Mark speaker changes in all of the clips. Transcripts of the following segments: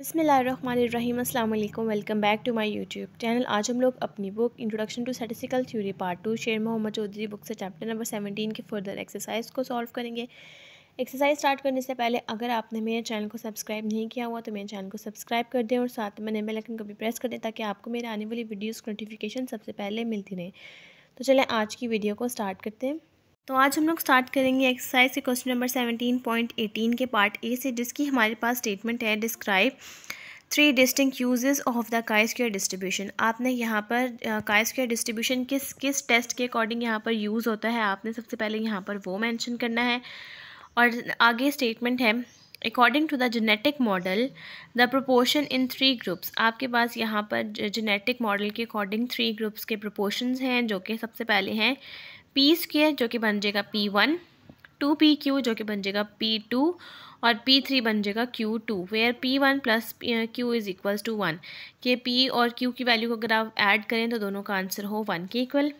Speaker 1: बसमिलीम अल्लाम welcome back to my YouTube channel आज हम लोग अपनी book introduction to statistical theory part two Sher Mohammad Chaudhry book से चैप्टर नंबर सेवनटीन के फर्दर एक्सरसाइज को सॉल्व करेंगे एक्सरसाइज स्टार्ट करने से पहले अगर आपने मेरे चैनल को सब्सक्राइब नहीं किया हुआ तो मेरे चैनल को सब्सक्राइब कर दें और साथ में मैंने बेलकन को भी प्रेस कर दें ताकि आपको मेरे आने वाली वीडियोज़ नोटिफिकेशन सबसे पहले मिलती रहे तो चलें आज की वीडियो को स्टार्ट करते हैं तो आज हम लोग स्टार्ट करेंगे एक्सरसाइज के question number seventeen point eighteen के पार्ट ए से जिसकी हमारे पास स्टेटमेंट है describe three distinct uses of the chi distribution आपने यहाँ पर काई स्क्वेयर डिस्ट्रीब्यूशन किस किस टेस्ट के अकॉर्डिंग यहाँ पर यूज़ होता है आपने सबसे पहले यहाँ पर वो मैंशन करना है और आगे स्टेटमेंट है according to the genetic model the proportion in three groups. आपके पास यहाँ पर जेनेटिक मॉडल के अकॉर्डिंग थ्री groups के proportions हैं जो कि सबसे पहले हैं पी स्क्र जो कि बन जाएगा P one two P Q जो कि बन जाएगा पी टू और पी थ्री बन जाएगा Q two where P one plus Q is equal to one के पी और क्यू की वैल्यू को अगर आप ऐड करें तो दोनों का आंसर हो वन के equal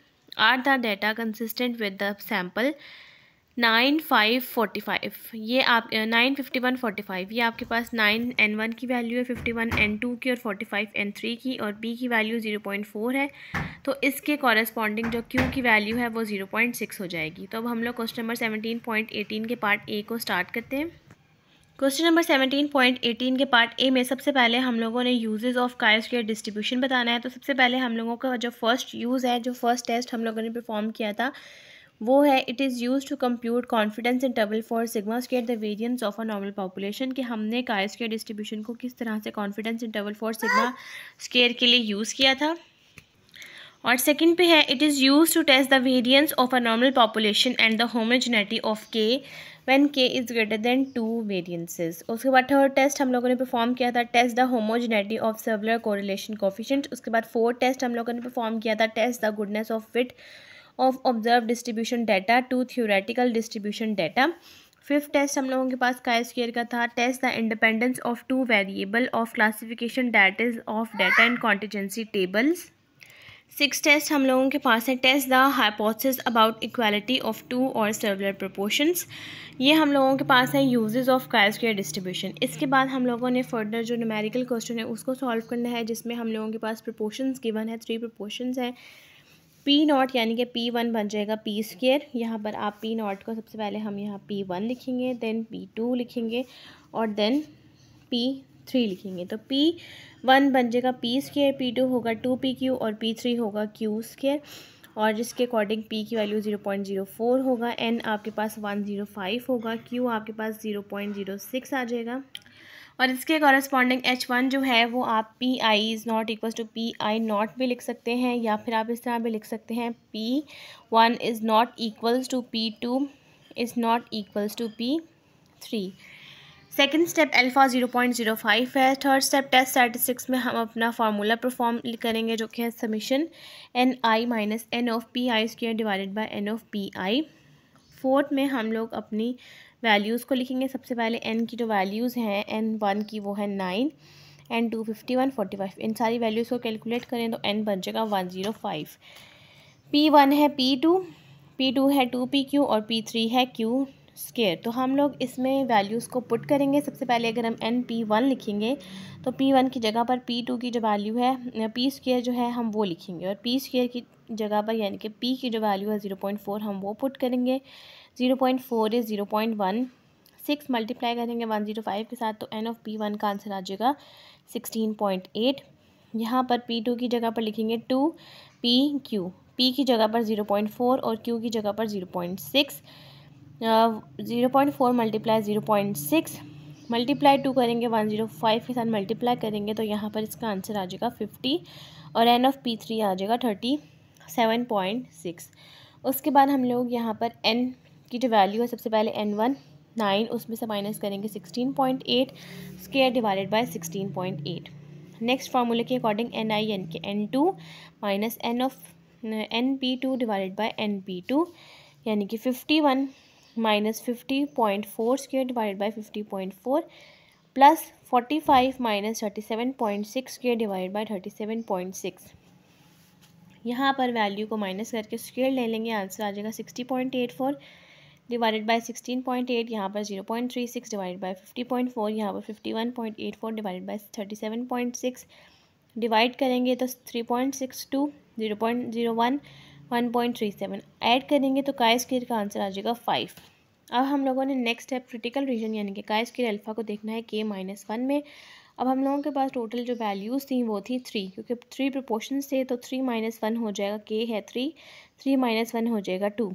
Speaker 1: are the data consistent with the sample nine five forty five ये आप nine fifty one forty five ये आपके पास नाइन एन वन की वैल्यू है फिफ्टी वन एन टू की और फोर्टी फाइव एन थ्री की और बी की वैल्यू ज़ीरो पॉइंट फोर है तो इसके कॉरेस्पॉन्डिंग जो क्यू की वैल्यू है वो ज़ीरो पॉइंट सिक्स हो जाएगी तो अब हम लोग question number seventeen point eighteen के पार्ट ए को स्टार्ट करते हैं question number seventeen point eighteen के पार्ट ए में सबसे पहले हम लोगों ने यूजेस ऑफ कायर के डिस्ट्रीब्यूशन बताना है तो सबसे पहले हम लोगों का जो फर्स्ट यूज़ है जो फर्स्ट टेस्ट हम लोगों ने परफॉर्म किया था वो है it is use to compute confidence interval for sigma square the variance of a normal population कि हमने काय स्केयर डिस्ट्रीब्यूशन को किस तरह से confidence interval for sigma square के लिए यूज़ किया था और सेकंड पे है it is use to test the variance of a normal population and the homogeneity of K when K is greater than two variances उसके बाद थर्ड टेस्ट हम लोगों ने परफॉर्म किया था test the homogeneity of several correlation coefficient उसके बाद fourth test हम लोगों ने परफॉर्म किया था test the goodness of fit of observed distribution data to theoretical distribution data fifth test हम लोगों के पास का स्केयर का था test the independence of two variable of classification that is of data and contingency tables six test हम लोगों के पास है test the hypothesis about equality of two और सर्वलर प्रोपोर्शंस ये हम लोगों के पास है यूजेस ऑफ कायर डिस्ट्रीब्यूशन इसके बाद हम लोगों ने फर्दर जो न्यूमेरिकल क्वेश्चन है उसको सॉल्व करना है जिसमें हम लोगों के पास प्रोपोर्शंस गिवन है थ्री प्रोपोर्शंस हैं पी नॉट यानी कि पी वन बन जाएगा पी स्क्र यहाँ पर आप पी नॉट को सबसे पहले हम यहाँ पी वन लिखेंगे देन पी टू लिखेंगे और देन पी थ्री लिखेंगे तो पी वन बन जाएगा पी स्क्र पी टू होगा टू पी क्यू और पी थ्री होगा क्यू स्क्र और जिसके अकॉर्डिंग पी की value zero point zero four होगा एन आपके पास वन ज़ीरो फाइव होगा क्यू आपके पास ज़ीरो पॉइंट ज़ीरो सिक्स आ जाएगा और इसके कॉरस्पॉन्डिंग एच वन जो है वो आप P I is not equal to P I not भी लिख सकते हैं या फिर आप इस तरह भी लिख सकते हैं P one is not equals to P two is not equals to P three second step alpha zero point zero five है थर्ड स्टेप टेस्ट सिक्स में हम अपना फार्मूला परफॉर्म करेंगे जो कि है summation N I minus N of P I square divided by N of P I fourth में हम लोग अपनी वैल्यूज़ को लिखेंगे सबसे पहले एन की जो वैल्यूज़ हैं एन वन की वो है nine N two fifty one forty five इन सारी वैल्यूज़ को कैलकुलेट करें तो एन बन जाएगा one zero five P one है पी टू पी टू है टू पी क्यू और पी थ्री है क्यू स्केयर तो हम लोग इसमें वैल्यूज़ को पुट करेंगे सबसे पहले अगर हम एन पी वन लिखेंगे तो पी वन की जगह पर पी टू की जो वैल्यू है पी स्केयर जो है हम वो लिखेंगे और पी स्केयर की जगह पर यानी कि पी की जो वैल्यू है ज़ीरो पॉइंट फोर हम वो पुट करेंगे zero point four is zero point one six multiply करेंगे वन ज़ीरो फाइव के साथ तो एन ऑफ पी वन का आंसर आ जाएगा सिक्सटीन पॉइंट एट यहाँ पर पी टू की जगह पर लिखेंगे टू पी क्यू पी की जगह पर ज़ीरो पॉइंट फोर और क्यू की जगह पर zero point six zero point four multiply zero point six multiply two करेंगे वन जीरो फाइव के साथ मल्टीप्लाई करेंगे तो यहाँ पर इसका आंसर आ जाएगा फिफ्टी और एन ऑफ पी थ्री आ जाएगा थर्टी सेवन पॉइंट सिक्स उसके बाद हम लोग यहाँ पर एन की जो वैल्यू है सबसे पहले एन वन नाइन उसमें से माइनस करेंगे sixteen point eight square divided by sixteen point eight next फार्मूले के अकॉर्डिंग एन आई एन के N two minus N of N P two divided by N P two यानी कि fifty one minus fifty point four square divide by fifty point four plus forty five minus thirty seven point six square divide by thirty seven point six यहाँ पर value को minus करके square ले लेंगे answer आ जाएगा sixty point eight four divided by sixteen point eight यहाँ पर zero point three six divide by fifty point four यहाँ पर fifty one point eight four divide by thirty seven point six divide करेंगे तो three point six two zero point zero one one point three seven add करेंगे तो काय square का answer आ जाएगा फाइव अब हम लोगों ने नेक्स्ट है क्रिटिकल रीजन यानी कि काय स्केयर अल्फ़ा को देखना है के माइनस वन में अब हम लोगों के पास टोटल जो वैल्यूज़ थी वो थी थ्री क्योंकि थ्री प्रपोर्शन थे तो थ्री माइनस वन हो जाएगा के है थ्री थ्री माइनस वन हो जाएगा two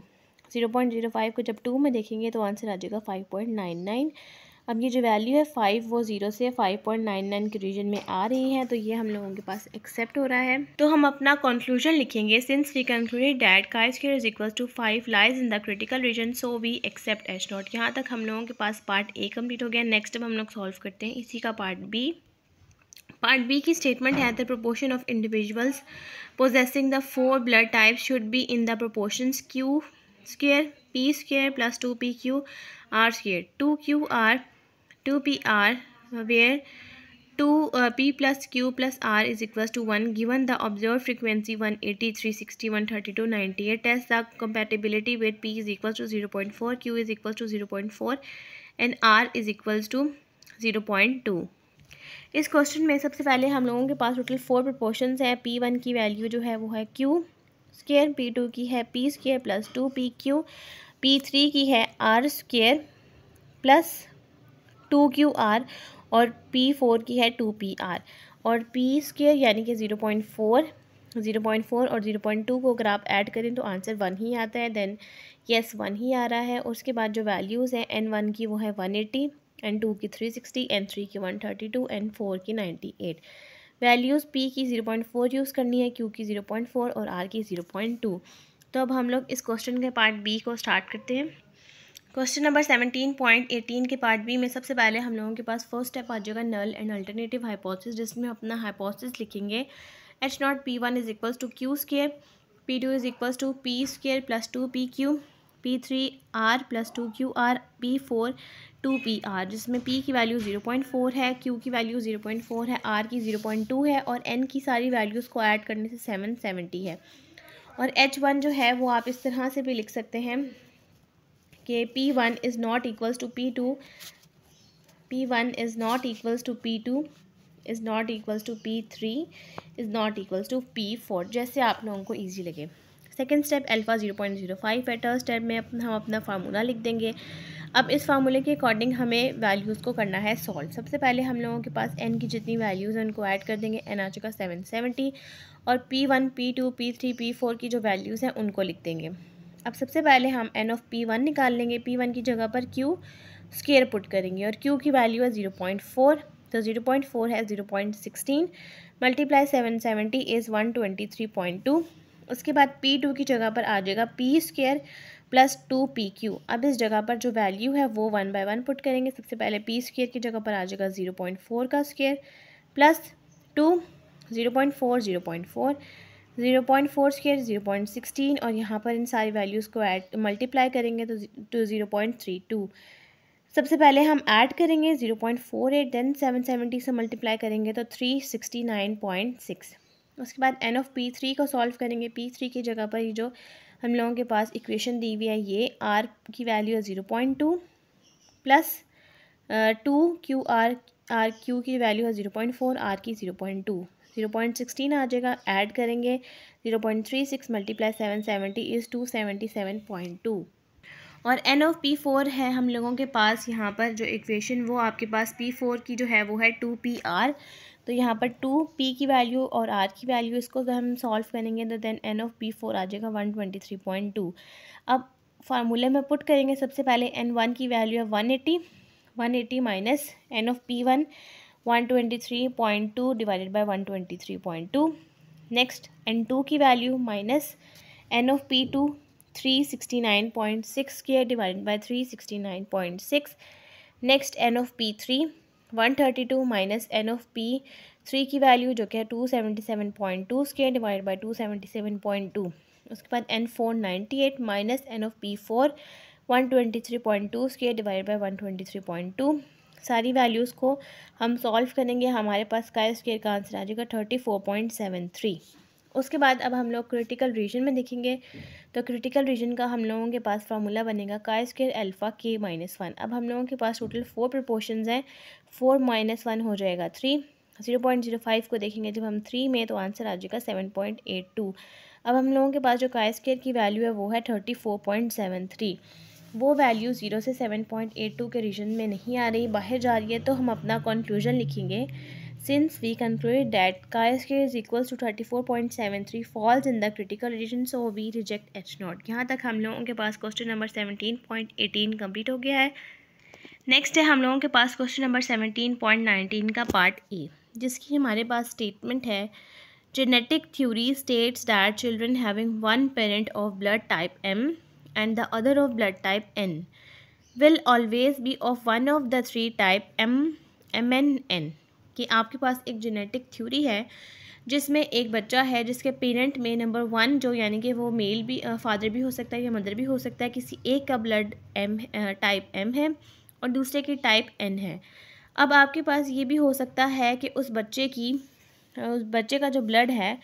Speaker 1: zero point zero five को जब टू में देखेंगे तो आंसर आ जाएगा फाइव पॉइंट नाइन नाइन अब ये जो वैल्यू है फाइव वो ज़ीरो से फाइव पॉइंट नाइन नाइन के रीजन में आ रही है तो ये हम लोगों के पास एक्सेप्ट हो रहा है तो हम अपना कंक्लूजन लिखेंगे since we concluded that chi square is equal to five lies in the critical region so we accept H not यहाँ तक हम लोगों के पास पार्ट ए कम्प्लीट हो गया नेक्स्ट अब हम लोग सॉल्व करते हैं इसी का पार्ट बी पार्ट बी की स्टेटमेंट है the proportion of individuals possessing the four blood type should be in the proportion Q square P square plus two P Q R square two Q R two P R where two P plus Q plus R is equal to one given the observed frequency one eighty three sixty one thirty two ninety eight test the compatibility with P is equal to zero point four Q is equal to zero point four and R is equal to zero point two इस question में सबसे पहले हम लोगों के पास total four proportion हैं P one की वैल्यू जो है वो है क्यू स्केयर पी टू की है P square plus two P Q P three की है R square plus two Q R और पी फोर की है टू पी आर और पी स्केयर यानी कि zero point four zero point four और ज़ीरो पॉइंट टू को अगर आप ऐड करें तो आंसर वन ही आता है देन येस वन ही आ रहा है उसके बाद जो वैल्यूज़ हैं एन वन की वो है वन एटी एन टू की थ्री सिक्सटी एन थ्री की one thirty two N four की नाइन्टी एट वैल्यूज़ पी की ज़ीरो पॉइंट फोर यूज़ करनी है क्यू की ज़ीरो पॉइंट फोर और आर की ज़ीरो पॉइंट टू तो अब हम लोग इस क्वेश्चन के पार्ट बी को स्टार्ट करते हैं question number seventeen point eighteen के पार्ट बी में सबसे पहले हम लोगों के पास फर्स्ट स्टेप आ जाएगा नल एंड अल्टरनेटिव हाइपोथेसिस जिसमें अपना हाइपोथेसिस लिखेंगे H not P one is equals to Q square P two is equals to P square plus two P Q P three R plus two Q R P four two P R जिसमें P की value zero point four है Q की value zero point four है R की zero point two है और N की सारी वैल्यूज़ को ऐड करने से सेवन सेवेंटी है और एच वन जो है वो आप इस तरह से भी लिख सकते हैं कि P one is not equals to P two P one is not equals to P two is not equals to P three is not equals to P four जैसे आप लोगों को ईजी लगे second step alpha zero point zero five है third step में हम अपना formula लिख देंगे अब इस फार्मूले के अकॉर्डिंग हमें वैल्यूज़ को करना है सॉल्व सबसे पहले हम लोगों के पास एन की जितनी वैल्यूज़ हैं उनको ऐड कर देंगे एन आ चुका सेवन सेवेंटी और P one P two P three P four की जो वैल्यूज़ हैं उनको लिख देंगे अब सबसे पहले हम एन ऑफ पी वन निकाल लेंगे पी वन की जगह पर क्यू स्केयर पुट करेंगे और क्यू की वैल्यू है ज़ीरो पॉइंट फोर तो ज़ीरो पॉइंट फोर है zero point sixteen multiply seven seventy is one twenty three point two उसके बाद पी टू की जगह पर आ जाएगा P square plus two P Q अब इस जगह पर जो वैल्यू है वो वन बाय वन पुट करेंगे सबसे पहले पी स्केयर की जगह पर आ जाएगा ज़ीरो पॉइंट फोर का square plus two zero point four zero point four zero point four square zero point sixteen और यहाँ पर इन सारी वैल्यूज़ को ऐड मल्टीप्लाई करेंगे तो two zero point three two सबसे पहले हम ऐड करेंगे zero point four eight then seven seventy से मल्टीप्लाई करेंगे तो three sixty nine point six उसके बाद एन ऑफ पी थ्री को सॉल्व करेंगे पी थ्री की जगह पर जो हम लोगों के पास इक्वेशन दी हुई है ये आर की वैल्यू है zero point two plus two Q R R Q की वैल्यू है ज़ीरो पॉइंट फोर आर की zero point two zero point sixteen आ जाएगा ऐड करेंगे zero point three six multiply seven seventy is two seventy seven point two और N of P four है हम लोगों के पास यहाँ पर जो इक्वेशन वो आपके पास पी फोर की जो है वो है टू पी आर तो यहाँ पर टू पी की वैल्यू और आर की वैल्यू इसको अगर हम सॉल्व करेंगे तो then N of P four आ जाएगा one twenty three point two अब फार्मूले में पुट करेंगे सबसे पहले एन वन की वैल्यू है one eighty one eighty minus N of P one one twenty three point two divided by one twenty three point two next N two की value minus N of P two three sixty nine point six की है divided by three sixty nine point six next N of P three one thirty two minus N of P three की value जो कि है two seventy seven point two square divide by two seventy seven point two उसके बाद N four ninety eight minus N of P four one twenty three point two square divide by one twenty three point two सारी values को हम solve करेंगे हमारे पास chi square का answer आ जाएगा thirty four point seven three उसके बाद अब हम लोग क्रिटिकल रीजन में देखेंगे तो क्रिटिकल रीजन का हम लोगों के पास फार्मूला बनेगा का स्केयर एल्फा के माइनस वन अब हम लोगों के पास टोटल फोर प्रपोर्शन हैं फोर माइनस वन हो जाएगा three zero point zero five को देखेंगे जब हम थ्री में तो आंसर आ जाएगा सेवन पॉइंट एट टू अब हम लोगों के पास जो का स्केयर की वैल्यू है वो है thirty four point seven three वो वैल्यू ज़ीरो से सेवन पॉइंट एट टू के रीजन में नहीं आ रही बाहर जा रही है तो हम अपना कंक्लूजन लिखेंगे since we conclude that chi is equals to thirty four point seven three falls in the critical region so we reject H not यहाँ तक हम लोगों के पास question number seventeen point nineteen complete हो गया है नेक्स्ट है हम लोगों के पास question number seventeen point nineteen का पार्ट ए जिसकी हमारे पास स्टेटमेंट है genetic theory states that children having one parent of blood type M and the other of blood type N will always be of one of the three type M M N N कि आपके पास एक genetic theory है जिसमें एक बच्चा है जिसके parent में नंबर वन जो यानी कि वो मेल भी फादर भी हो सकता है या मदर भी हो सकता है किसी एक का ब्लड एम टाइप एम है और दूसरे की टाइप एन है अब आपके पास ये भी हो सकता है कि उस बच्चे की उस बच्चे का जो ब्लड है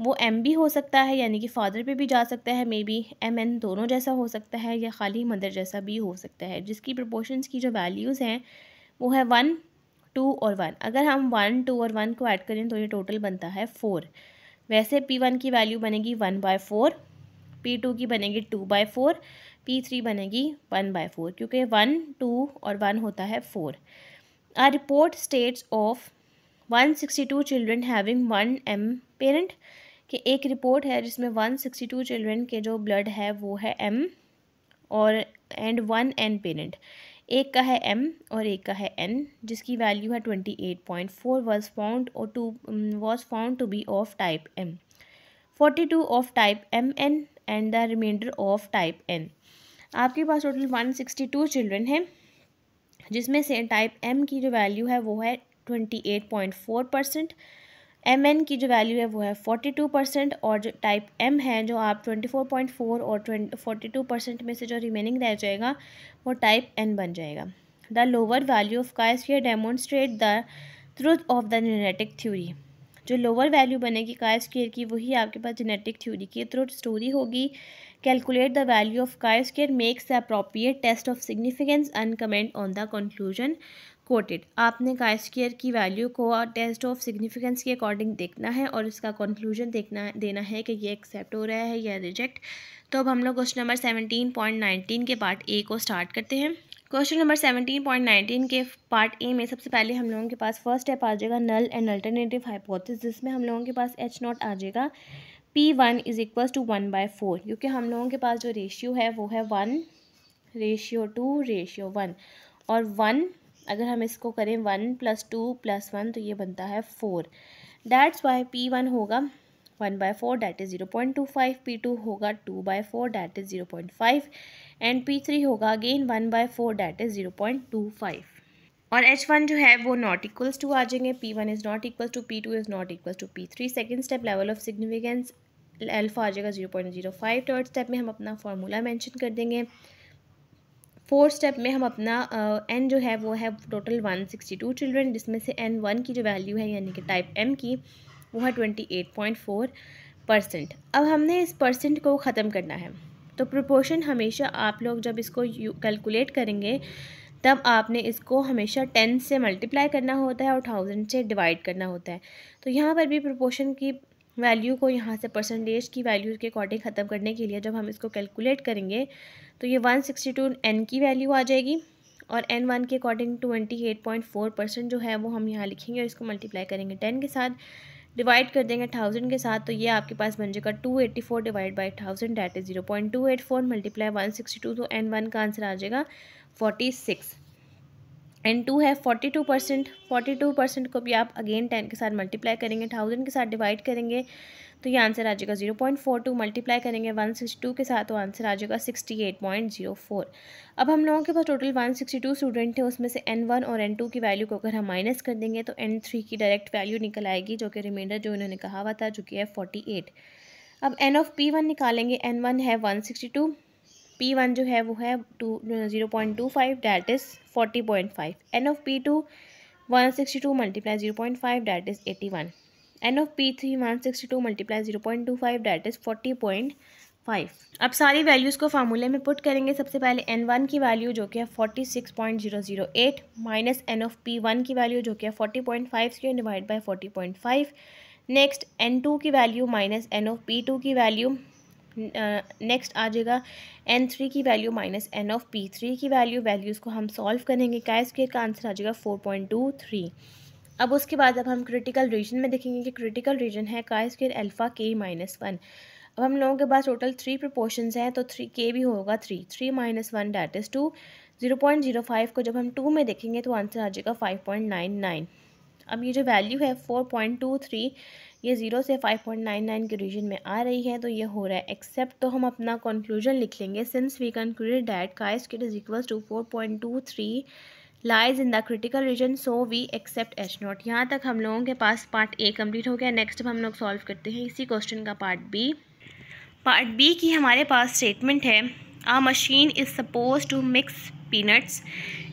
Speaker 1: वो एम भी हो सकता है यानी कि फ़ादर पे भी जा सकता है मे बी एम एन दोनों जैसा हो सकता है या खाली मदर जैसा भी हो सकता है जिसकी प्रपोर्शंस की जो वैल्यूज़ हैं वो है वन टू और वन अगर हम वन टू और वन को ऐड करें तो ये टोटल बनता है फोर वैसे पी वन की वैल्यू बनेगी one by four P two की बनेगी two by four P three बनेगी वन बाय फोर क्योंकि वन टू और वन होता है four a report states of one sixty two children having one M parent कि एक रिपोर्ट है जिसमें वन सिक्सटी टू चिल्ड्रेन के जो ब्लड है वो है एम और एंड वन एन पेरेंट एक का है एम और एक का है एन जिसकी वैल्यू है twenty eight point four was found और two was found to be of type M forty two of type M N and the remainder of type N आपके पास total one sixty two children हैं जिसमें से type M की जो value है वो है twenty eight point four percent M N की जो वैल्यू है वो है फोर्टी टू परसेंट और जो टाइप एम है जो आप ट्वेंटी फोर पॉइंट फोर और ट्वेंटी फोर्टी टू परसेंट में से जो रिमेनिंग रह जाएगा वो टाइप एन बन जाएगा the lower value of chi's here demonstrate the truth of the genetic theory जो लोअर वैल्यू बनेगी काय की वही आपके पास जेनेटिक थ्योरी की थ्रू स्टोरी होगी calculate the value of chi makes the appropriate test of significance and comment on the conclusion quoted आपने का की वैल्यू को टेस्ट ऑफ सिग्निफिकेंस के अकॉर्डिंग देखना है और इसका कंक्लूजन देखना देना है कि ये एक्सेप्ट हो रहा है या रिजेक्ट तो अब हम लोग question number seventeen point nineteen के पार्ट ए को स्टार्ट करते हैं question number seventeen point nineteen के पार्ट ए में सबसे पहले हम लोगों के पास फर्स्ट स्टेप आ जाएगा नल एंड अल्टरनेटिव हाइपोथिस जिसमें हम लोगों के पास एच नॉट आ जाएगा P one is equal to one by four क्योंकि हम लोगों के पास जो रेशियो है वो है one ratio two ratio one और वन अगर हम इसको करें one plus two plus one तो ये बनता है four that's why P one होगा one by four that is zero point two five P two होगा two by four that is zero point five and P three होगा again one by four that is zero point two five और H one जो है वो not equals to आ जाएंगे P one is not equals to P two is not equals to P three second step level of significance alpha आ जाएगा zero point zero five third step में हम अपना फार्मूला मैंशन कर देंगे four step में हम अपना एन uh, जो है वो है total one sixty two children जिसमें से एन वन की जो वैल्यू है यानी कि टाइप एम की वो है twenty eight point four percent अब हमने इस परसेंट को ख़त्म करना है तो प्रोपोर्शन हमेशा आप लोग जब इसको कैलकुलेट करेंगे तब आपने इसको हमेशा टेन से मल्टीप्लाई करना होता है और थाउजेंड से डिवाइड करना होता है तो यहाँ पर भी प्रोपोर्शन की वैल्यू को यहाँ से परसेंटेज की वैल्यू के अकॉर्डिंग ख़त्म करने के लिए जब हम इसको कैलकुलेट करेंगे तो ये वन सिक्सटी टू एन की वैल्यू आ जाएगी और एन वन के according twenty eight point four percent जो है वो हम यहाँ लिखेंगे और इसको मल्टीप्लाई करेंगे टेन के साथ डिवाइड कर देंगे थाउजेंड के साथ तो ये आपके पास बन जाएगा two eighty four divide by thousand that is zero point two eight four multiply one sixty two तो एन वन का आंसर आ जाएगा फोर्टी सिक्स एंड टू है forty two percent forty two percent को भी आप अगेन टेन के साथ मल्टीप्लाई करेंगे थाउजेंड के साथ डिवाइड करेंगे तो ये आंसर आ जाएगा zero point four two multiply करेंगे वन सिक्स टू के साथ तो आंसर आ जाएगा sixty eight point zero four अब हम लोगों के पास total one sixty two student थे उसमें से एन वन और एन टू की वैल्यू को अगर हम माइनस कर देंगे तो एन थ्री की डायरेक्ट वैल्यू निकल आएगी जो कि रिमाइंडर जो इन्होंने कहा हुआ था जो कि है फोर्टी एट अब एन ऑफ पी वन निकालेंगे एन वन है one sixty two P one जो है वो है two zero point two five that is forty point five N of P two one sixty two multiply zero point five that is eighty one N of P three one sixty two multiply zero point two five that is forty point five अब सारी values को फार्मूले में put करेंगे सबसे पहले N one की value जो कि है forty six point zero zero eight minus N of P one की वैल्यू जो कि है फोर्टी पॉइंट फाइव की divide by forty point five next N two की value minus N of P two की वैल्यू नेक्स्ट आ जाएगा N three की value minus N of P three की वैल्यू वैल्यूज़ को हम सॉल्व करेंगे का स्क्वेयर का आंसर आ जाएगा फोर पॉइंट टू थ्री अब उसके बाद अब हम क्रिटिकल रीजन में देखेंगे कि क्रिटिकल रीजन है का स्क्वेयर एल्फ़ा के माइनस वन अब हम लोगों के पास टोटल थ्री प्रपोर्शन हैं तो थ्री के भी होगा three three minus one that is two zero point zero five को जब हम टू में देखेंगे तो आंसर आ जाएगा फाइव पॉइंट नाइन नाइन अब ये जो वैल्यू है फोर पॉइंट टू थ्री ये ज़ीरो से फाइव पॉइंट नाइन नाइन के रीजन में आ रही है तो ये हो रहा है एक्सेप्ट तो हम अपना कंक्लूजन लिख लेंगे सिंस वी कंक्लूड डैट काइस किट is equal to four point two three lies in the critical region so we accept H not यहाँ तक हम लोगों के पास पार्ट ए कम्प्लीट हो गया नेक्स्ट हम लोग सॉल्व करते हैं इसी क्वेश्चन का पार्ट बी पार्ट बी की हमारे पास स्टेटमेंट है a machine is suppose to mix peanuts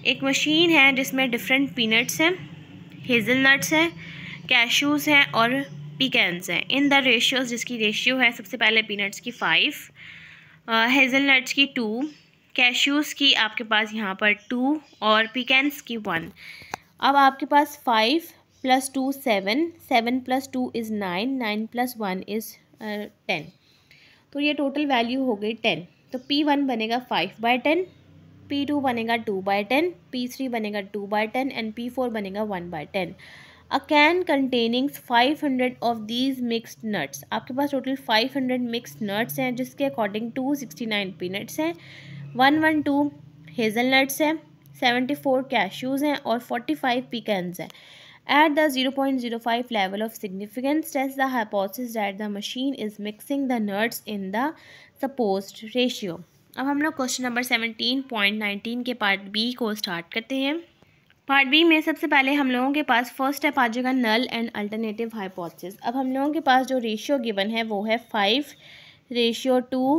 Speaker 1: एक मशीन है जिसमें डिफरेंट पीनट्स हैं हेज़ल नट्स हैं कैशूज़ हैं और पिकेंस हैं इन द रेशियोज जिसकी रेशियो है सबसे पहले पीनट्स की फ़ाइव हेज़ल नट्स की टू कैश्यूज़ की आपके पास यहाँ पर टू और पिकेंस की वन अब आपके पास five plus two seven seven plus two is nine nine plus one is ten तो ये टोटल वैल्यू हो गई टेन तो पी वन बनेगा five by ten P two बनेगा two by ten P three बनेगा two by ten and P four बनेगा one by ten a can containing 500 of these mixed nuts आपके पास total 500 hundred mixed nuts हैं जिसके according to sixty nine peanuts हैं one one two hazel nuts हैं seventy four cashews हैं और forty five पी पिकन्स हैं at the zero zero point five level of significance test the hypothesis the machine is mixing the nuts in the suppose ratio अब हम लोग question number seventeen point nineteen के part B को start करते हैं part B में सबसे पहले हम लोगों के पास फर्स्ट स्टेप आ जाएगा नल एंड अल्टरनेटिव हाइपोथेसिस अब हम लोगों के पास जो रेशियो गिवन है वो है five ratio two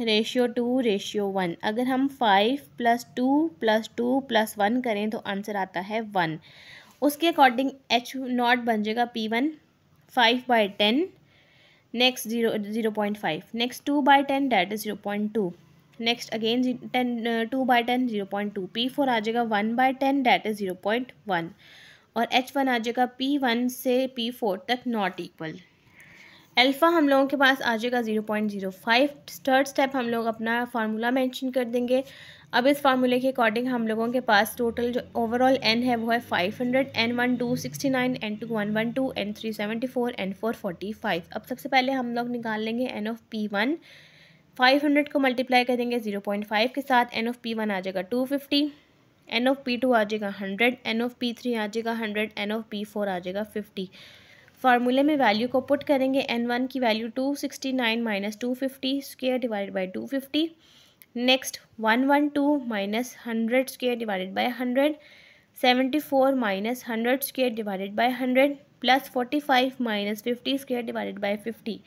Speaker 1: ratio two ratio one अगर हम five plus two plus two plus one करें तो आंसर आता है वन उसके अकॉर्डिंग एच नॉट बन जाएगा P one five by ten next zero zero point five next two by ten that is zero point two next again ten two by ten zero point two P four आ जाएगा one by ten that is zero point one और H one आ जाएगा P one से P four तक not equal alpha हम लोगों के पास आ जाएगा zero point zero five third step हम लोग अपना फार्मूला मैंशन कर देंगे अब इस फार्मूले के अकॉर्डिंग हम लोगों के पास टोटल जो ओवरऑल एन है वो है five hundred N one two sixty nine N two one one two N three seventy four N four forty five अब सबसे पहले हम लोग निकाल लेंगे एन ऑफ पी वन 500 को मल्टीप्लाई कर देंगे 0.5 के साथ एन ऑफ पी वन आ जाएगा 250 एन ऑफ पी टू आ जाएगा 100 एन ऑफ पी थ्री आ जाएगा 100 एन ऑफ पी फोर आ जाएगा 50 फार्मूले में वैल्यू को पुट करेंगे एन वन की value two sixty nine minus two fifty square divide by two fifty next one one two minus hundred square divided by hundred seventy four minus hundred square divided by hundred plus forty five minus fifty square divided by fifty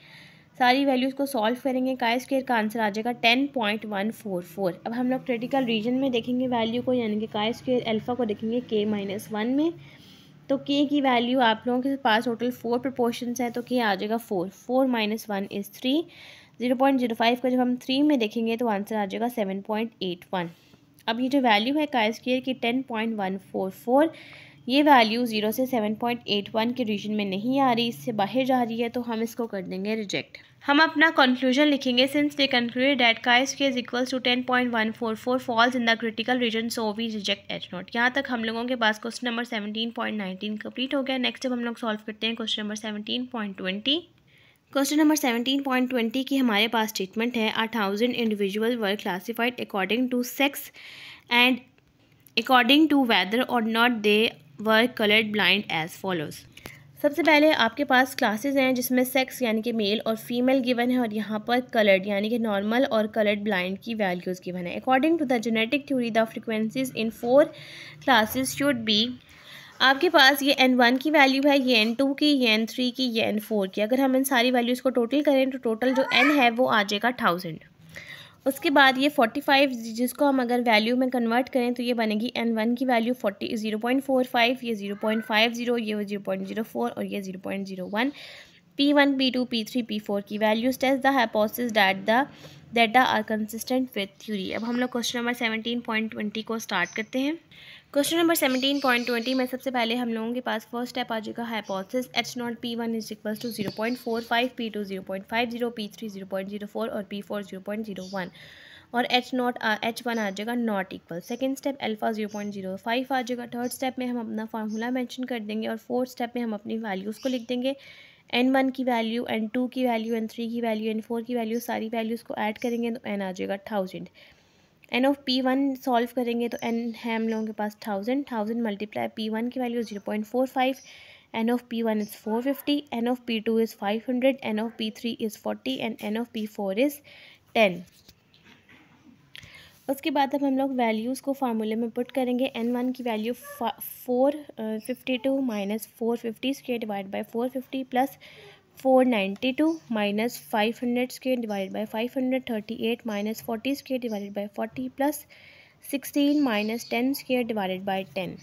Speaker 1: सारी values को solve करेंगे chi square का answer आ जाएगा ten point one four four अब हम लोग critical region में देखेंगे वैल्यू को यानी कि काय स्क्वेयर एल्फा को देखेंगे के माइनस वन में तो के की वैल्यू आप लोगों के पास टोटल फोर प्रपोर्शन है तो के आ जाएगा four four minus one is three zero point zero five को जब हम थ्री में देखेंगे तो आंसर आ जाएगा सेवन पॉइंट एट वन अब ये जो वैल्यू है का स्क्वेयर की ten point one four four ये वैल्यू ज़ीरो से सेवन पॉइंट एट वन के रीजन में नहीं आ रही इससे बाहर जा रही है तो हम इसको कर देंगे रिजेक्ट हम अपना कंक्लूजन लिखेंगे सिंस दे कंक्लूड डेट का इसके is equal to ten point one four four falls in the critical region so we reject H not यहाँ तक हम लोगों के पास question number seventeen point nineteen complete हो गया नेक्स्ट जब हम लोग सॉल्व करते हैं question number seventeen point twenty question number seventeen point twenty की हमारे पास स्टेटमेंट है a thousand individual were classified according to sex and according to weather और not they were coloured blind as follows सबसे पहले आपके पास क्लासेस हैं जिसमें सेक्स यानी कि मेल और फीमेल गिवन है और यहाँ पर कलर्ड यानी कि नॉर्मल और कलर्ड ब्लाइंड की वैल्यूज़ गिवन है according to the genetic theory the frequencies in four classes should be आपके पास ये एन वन की वैल्यू है ये एन टू की ये एन थ्री की ये एन फोर की अगर हम इन सारी वैल्यूज़ को टोटल करें तो टोटल जो एन है वो आ जाएगा थाउजेंड उसके बाद ये 45 जिसको हम अगर वैल्यू में कन्वर्ट करें तो ये बनेगी एन वन की वैल्यू 40 0.45 ये 0.50 ये 0.04 और ये 0.01 P1, P2, P3, P4 की values test the hypothesis that the data are consistent with theory अब हम लोग क्वेश्चन नंबर 17.20 को स्टार्ट करते हैं question number seventeen point twenty में सबसे पहले हम लोगों के पास फर्स्ट स्टेप uh, आ जाएगा hypothesis H not P one is equal to zero point four five P two zero point five zero P three zero point zero four और P four zero point zero one और H not H one आ जाएगा not equal second step alpha zero point zero five आ जाएगा third step में हम अपना formula mention कर देंगे और फोर्थ स्टेप में हम अपनी वैल्यूज़ को लिख देंगे एन वन की वैल्यू एन टू की वैल्यू एन थ्री की वैल्यू एन फोर की वैल्यू सारी वैल्यूज़ को ऐड करेंगे तो एन आ जाएगा thousand N of P one solve करेंगे तो एन है हम लोगों के पास thousand thousand multiply P one की value zero point four five N of P one is four fifty N of P two is five hundred N of P three is forty and N of P four is ten उसके बाद अब हम लोग values को फार्मूले में put करेंगे N one की value four fifty two minus four fifty square divide by four fifty plus four ninety two minus five hundred square divide by five hundred thirty eight minus forty square divided by forty plus sixteen minus ten square divided by ten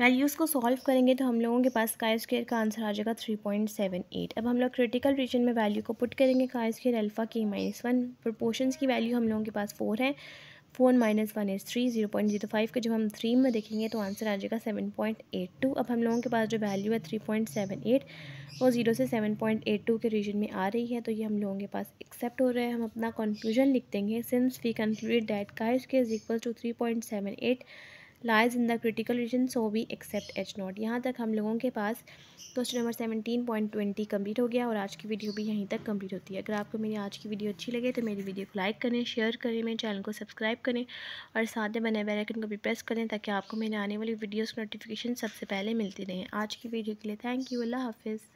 Speaker 1: values को solve करेंगे तो हम लोगों के पास chi square का answer आ जाएगा थ्री पॉइंट सेवन एट अब हम लोग क्रिटिकल रीजन में वैल्यू को पुट करेंगे काय स्केयर अल्फ़ा के माइनस वन प्रोपोर्शंस की वैल्यू हम लोगों के पास फोर है four minus one as three zero point zero five का जब हम थ्री में देखेंगे तो आंसर आ जाएगा सेवन पॉइंट एट टू अब हम लोगों के पास जो वैल्यू है थ्री पॉइंट सेवन एट वो ज़ीरो से सेवन पॉइंट एट टू के रीजन में आ रही है तो ये हम लोगों के पास एक्सेप्ट हो रहा है हम अपना कंक्लूजन लिख देंगे सिंस वी कंक्लूड डेट काइज के is equal to three point seven eight lies in the critical region so we accept H not यहाँ तक हम लोगों के पास question number seventeen point twenty complete हो गया और आज की वीडियो भी यहीं तक कम्प्लीट होती है अगर आपको मेरी आज की वीडियो अच्छी लगे तो मेरी वीडियो को लाइक करें शेयर करें मेरे चैनल को सब्सक्राइब करें और साथ में बने बेलाइकन को भी प्रेस करें ताकि आपको मेरे आने वाली वीडियोज़ नोटिफिकेशन सबसे पहले मिलती रहें आज की वीडियो के लिए थैंक यू अल्लाह हाफिज़